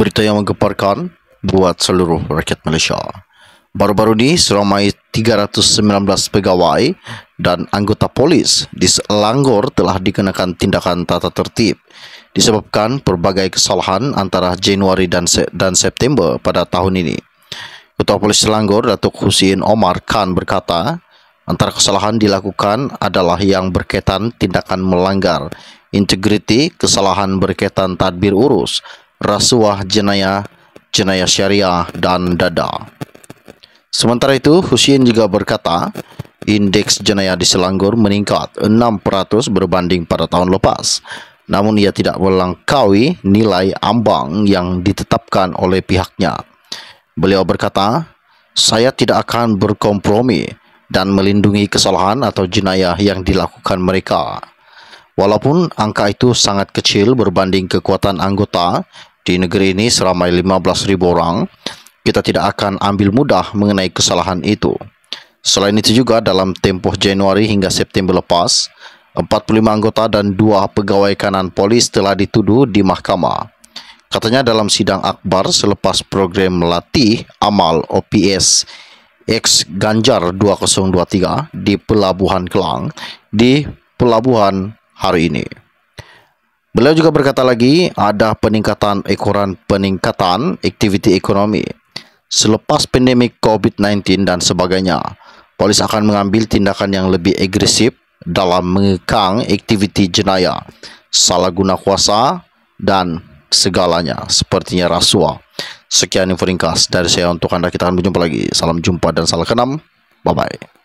Berita yang menggemparkan buat seluruh rakyat Malaysia. Baru-baru ini seramai 319 pegawai dan anggota polis di Selangor telah dikenakan tindakan tata tertib disebabkan berbagai kesalahan antara Januari dan dan September pada tahun ini. Ketua Polis Selangor Datuk Husin Omar Khan berkata, antara kesalahan dilakukan adalah yang berkaitan tindakan melanggar integriti, kesalahan berkaitan tadbir urus, rasuah jenayah, jenayah syariah, dan dada. Sementara itu, Husin juga berkata, indeks jenayah di Selangor meningkat 6% berbanding pada tahun lepas. Namun ia tidak melangkaui nilai ambang yang ditetapkan oleh pihaknya. Beliau berkata, saya tidak akan berkompromi dan melindungi kesalahan atau jenayah yang dilakukan mereka. Walaupun angka itu sangat kecil berbanding kekuatan anggota di negeri ini seramai 15.000 orang, kita tidak akan ambil mudah mengenai kesalahan itu. Selain itu juga dalam tempoh Januari hingga September lepas, 45 anggota dan dua pegawai kanan polis telah dituduh di mahkamah. Katanya dalam sidang akbar selepas program latih amal OPS X Ganjar 2023 di Pelabuhan Kelang di Pelabuhan hari ini. Beliau juga berkata lagi, ada peningkatan ekoran peningkatan aktiviti ekonomi. Selepas pandemik COVID-19 dan sebagainya, polis akan mengambil tindakan yang lebih agresif dalam mengekang aktiviti jenayah, salah guna kuasa, dan segalanya, sepertinya rasuah. Sekian info ringkas dari saya untuk Anda. Kita akan berjumpa lagi. Salam jumpa dan salam kenam. Bye-bye.